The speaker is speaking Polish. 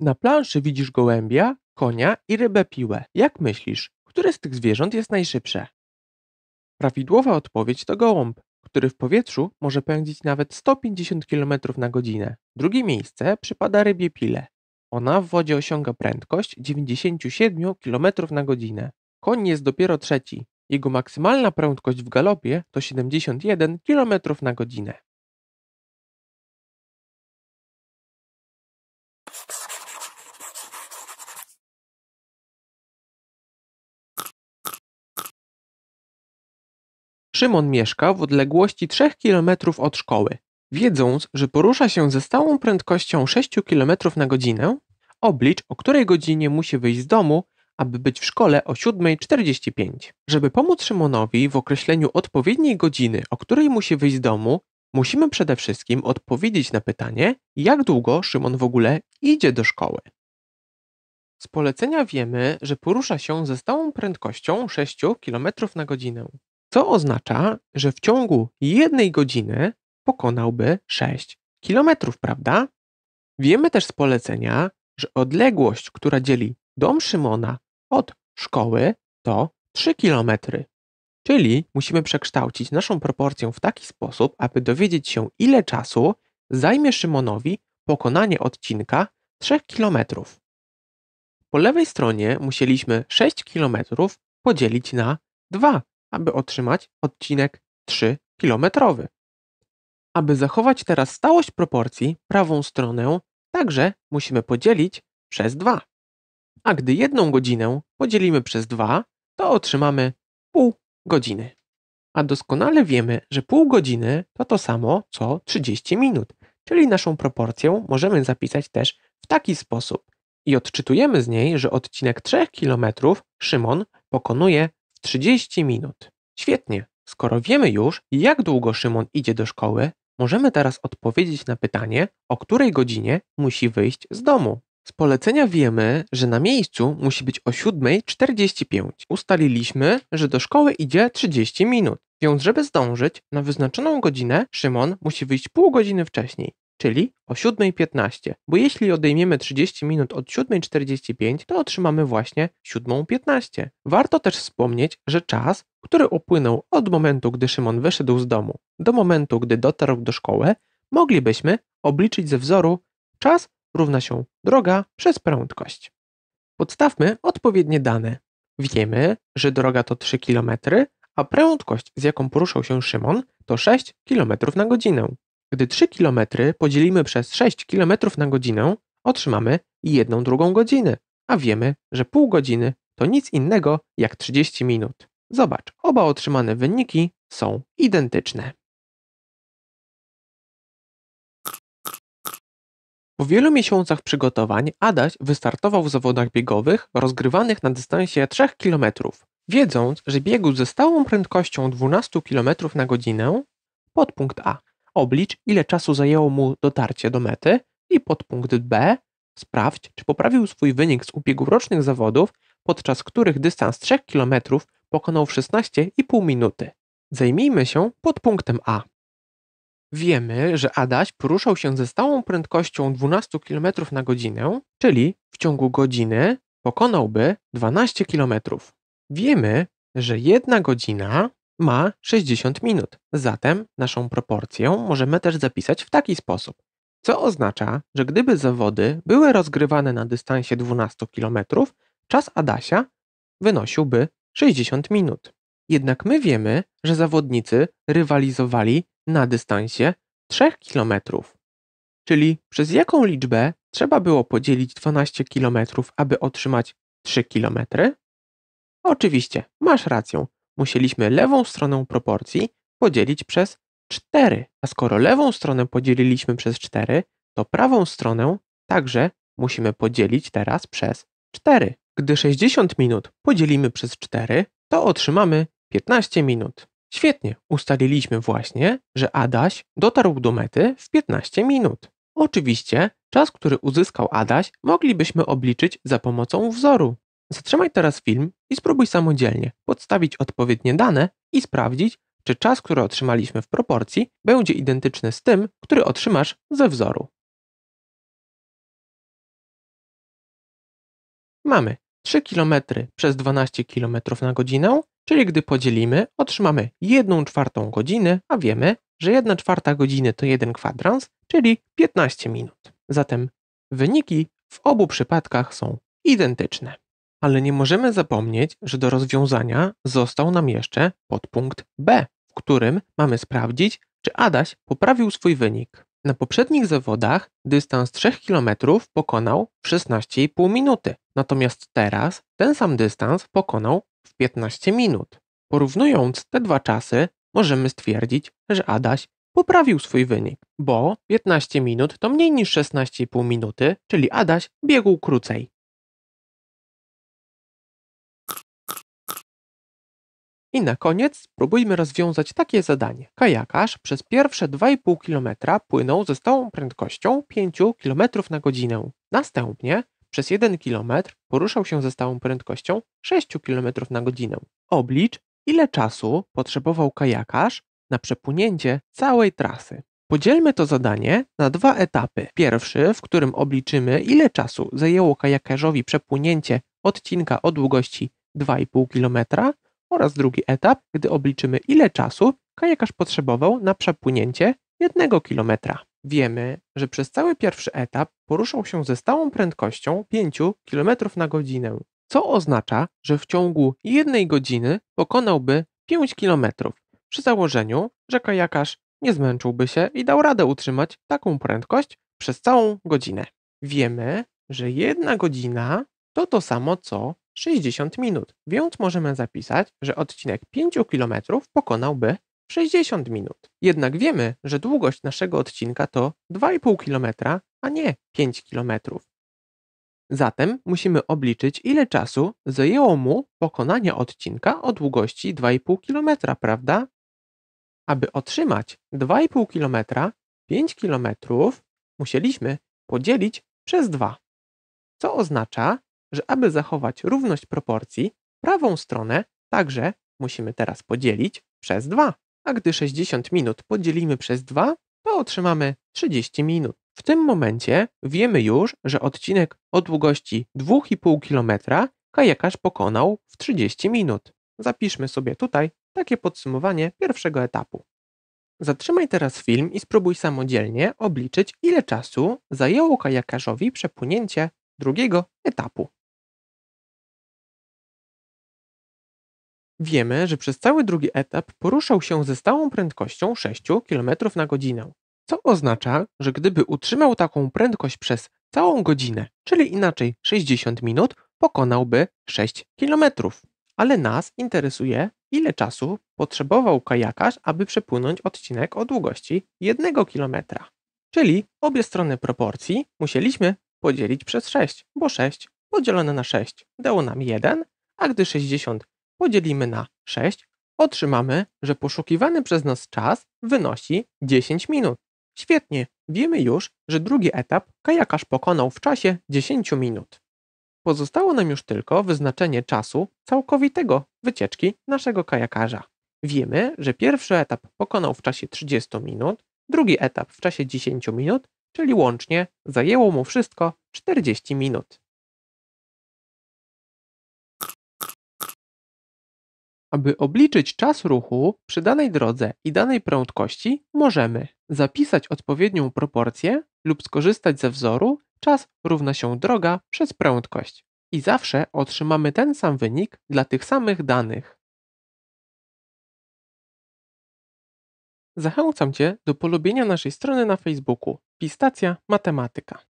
Na planszy widzisz gołębia, konia i rybę piłę. Jak myślisz, które z tych zwierząt jest najszybsze? Prawidłowa odpowiedź to gołąb, który w powietrzu może pędzić nawet 150 km na godzinę. Drugie miejsce przypada rybie pile. Ona w wodzie osiąga prędkość 97 km na godzinę. Koń jest dopiero trzeci. Jego maksymalna prędkość w galopie to 71 km na godzinę. Szymon mieszka w odległości 3 km od szkoły. Wiedząc, że porusza się ze stałą prędkością 6 km na godzinę, oblicz, o której godzinie musi wyjść z domu, aby być w szkole o 7.45. Żeby pomóc Szymonowi w określeniu odpowiedniej godziny, o której musi wyjść z domu, musimy przede wszystkim odpowiedzieć na pytanie, jak długo Szymon w ogóle idzie do szkoły. Z polecenia wiemy, że porusza się ze stałą prędkością 6 km na godzinę co oznacza, że w ciągu jednej godziny pokonałby 6 kilometrów, prawda? Wiemy też z polecenia, że odległość, która dzieli dom Szymona od szkoły to 3 kilometry. Czyli musimy przekształcić naszą proporcję w taki sposób, aby dowiedzieć się, ile czasu zajmie Szymonowi pokonanie odcinka 3 km. Po lewej stronie musieliśmy 6 km podzielić na 2 aby otrzymać odcinek 3-kilometrowy. Aby zachować teraz stałość proporcji, prawą stronę także musimy podzielić przez 2. A gdy jedną godzinę podzielimy przez 2, to otrzymamy pół godziny. A doskonale wiemy, że pół godziny to to samo co 30 minut, czyli naszą proporcję możemy zapisać też w taki sposób. I odczytujemy z niej, że odcinek 3 km Szymon pokonuje 30 minut. Świetnie. Skoro wiemy już, jak długo Szymon idzie do szkoły, możemy teraz odpowiedzieć na pytanie, o której godzinie musi wyjść z domu. Z polecenia wiemy, że na miejscu musi być o 7.45. Ustaliliśmy, że do szkoły idzie 30 minut. Więc żeby zdążyć na wyznaczoną godzinę, Szymon musi wyjść pół godziny wcześniej czyli o 7.15, bo jeśli odejmiemy 30 minut od 7.45, to otrzymamy właśnie 7.15. Warto też wspomnieć, że czas, który upłynął od momentu, gdy Szymon wyszedł z domu do momentu, gdy dotarł do szkoły, moglibyśmy obliczyć ze wzoru czas równa się droga przez prędkość. Podstawmy odpowiednie dane. Wiemy, że droga to 3 km, a prędkość, z jaką poruszał się Szymon, to 6 km na godzinę. Gdy 3 km podzielimy przez 6 km na godzinę, otrzymamy 1 drugą godziny, a wiemy, że pół godziny to nic innego jak 30 minut. Zobacz, oba otrzymane wyniki są identyczne. Po wielu miesiącach przygotowań Adaś wystartował w zawodach biegowych rozgrywanych na dystansie 3 km. Wiedząc, że biegł ze stałą prędkością 12 km na godzinę, podpunkt A Oblicz, ile czasu zajęło mu dotarcie do mety i podpunkt B sprawdź, czy poprawił swój wynik z ubiegłorocznych zawodów, podczas których dystans 3 km pokonał 16,5 minuty. Zajmijmy się podpunktem A. Wiemy, że Adaś poruszał się ze stałą prędkością 12 km na godzinę, czyli w ciągu godziny pokonałby 12 km. Wiemy, że jedna godzina ma 60 minut. Zatem naszą proporcję możemy też zapisać w taki sposób. Co oznacza, że gdyby zawody były rozgrywane na dystansie 12 km, czas Adasia wynosiłby 60 minut. Jednak my wiemy, że zawodnicy rywalizowali na dystansie 3 km. Czyli przez jaką liczbę trzeba było podzielić 12 km, aby otrzymać 3 km? Oczywiście, masz rację musieliśmy lewą stronę proporcji podzielić przez 4. A skoro lewą stronę podzieliliśmy przez 4, to prawą stronę także musimy podzielić teraz przez 4. Gdy 60 minut podzielimy przez 4, to otrzymamy 15 minut. Świetnie, ustaliliśmy właśnie, że Adaś dotarł do mety w 15 minut. Oczywiście czas, który uzyskał Adaś, moglibyśmy obliczyć za pomocą wzoru. Zatrzymaj teraz film i spróbuj samodzielnie podstawić odpowiednie dane i sprawdzić, czy czas, który otrzymaliśmy w proporcji, będzie identyczny z tym, który otrzymasz ze wzoru. Mamy 3 km przez 12 km na godzinę, czyli gdy podzielimy, otrzymamy 1 czwartą godziny, a wiemy, że 1 czwarta godziny to 1 kwadrans, czyli 15 minut. Zatem wyniki w obu przypadkach są identyczne. Ale nie możemy zapomnieć, że do rozwiązania został nam jeszcze podpunkt B, w którym mamy sprawdzić, czy Adaś poprawił swój wynik. Na poprzednich zawodach dystans 3 km pokonał w 16,5 minuty, natomiast teraz ten sam dystans pokonał w 15 minut. Porównując te dwa czasy, możemy stwierdzić, że Adaś poprawił swój wynik, bo 15 minut to mniej niż 16,5 minuty, czyli Adaś biegł krócej. I na koniec spróbujmy rozwiązać takie zadanie. Kajakarz przez pierwsze 2,5 km płynął ze stałą prędkością 5 km na godzinę. Następnie przez 1 km poruszał się ze stałą prędkością 6 km na godzinę. Oblicz, ile czasu potrzebował kajakarz na przepłynięcie całej trasy. Podzielmy to zadanie na dwa etapy. Pierwszy, w którym obliczymy, ile czasu zajęło kajakarzowi przepłynięcie odcinka o długości 2,5 km, oraz drugi etap, gdy obliczymy ile czasu kajakarz potrzebował na przepłynięcie jednego kilometra. Wiemy, że przez cały pierwszy etap poruszał się ze stałą prędkością 5 km na godzinę, co oznacza, że w ciągu jednej godziny pokonałby 5 km, przy założeniu, że kajakarz nie zmęczyłby się i dał radę utrzymać taką prędkość przez całą godzinę. Wiemy, że jedna godzina to to samo co 60 minut, więc możemy zapisać, że odcinek 5 km pokonałby 60 minut. Jednak wiemy, że długość naszego odcinka to 2,5 km, a nie 5 km. Zatem musimy obliczyć, ile czasu zajęło mu pokonanie odcinka o długości 2,5 km, prawda? Aby otrzymać 2,5 km, 5 km musieliśmy podzielić przez 2, co oznacza, że aby zachować równość proporcji, prawą stronę także musimy teraz podzielić przez 2. A gdy 60 minut podzielimy przez 2, to otrzymamy 30 minut. W tym momencie wiemy już, że odcinek o długości 2,5 km kajakarz pokonał w 30 minut. Zapiszmy sobie tutaj takie podsumowanie pierwszego etapu. Zatrzymaj teraz film i spróbuj samodzielnie obliczyć, ile czasu zajęło kajakarzowi przepłynięcie drugiego etapu. Wiemy, że przez cały drugi etap poruszał się ze stałą prędkością 6 km na godzinę, co oznacza, że gdyby utrzymał taką prędkość przez całą godzinę, czyli inaczej 60 minut, pokonałby 6 km. Ale nas interesuje, ile czasu potrzebował kajakarz, aby przepłynąć odcinek o długości 1 km. Czyli obie strony proporcji musieliśmy podzielić przez 6, bo 6 podzielone na 6 dało nam 1, a gdy 60 podzielimy na 6, otrzymamy, że poszukiwany przez nas czas wynosi 10 minut. Świetnie, wiemy już, że drugi etap kajakarz pokonał w czasie 10 minut. Pozostało nam już tylko wyznaczenie czasu całkowitego wycieczki naszego kajakarza. Wiemy, że pierwszy etap pokonał w czasie 30 minut, drugi etap w czasie 10 minut, czyli łącznie zajęło mu wszystko 40 minut. Aby obliczyć czas ruchu przy danej drodze i danej prędkości, możemy zapisać odpowiednią proporcję lub skorzystać ze wzoru czas równa się droga przez prędkość. I zawsze otrzymamy ten sam wynik dla tych samych danych. Zachęcam Cię do polubienia naszej strony na Facebooku Pistacja Matematyka.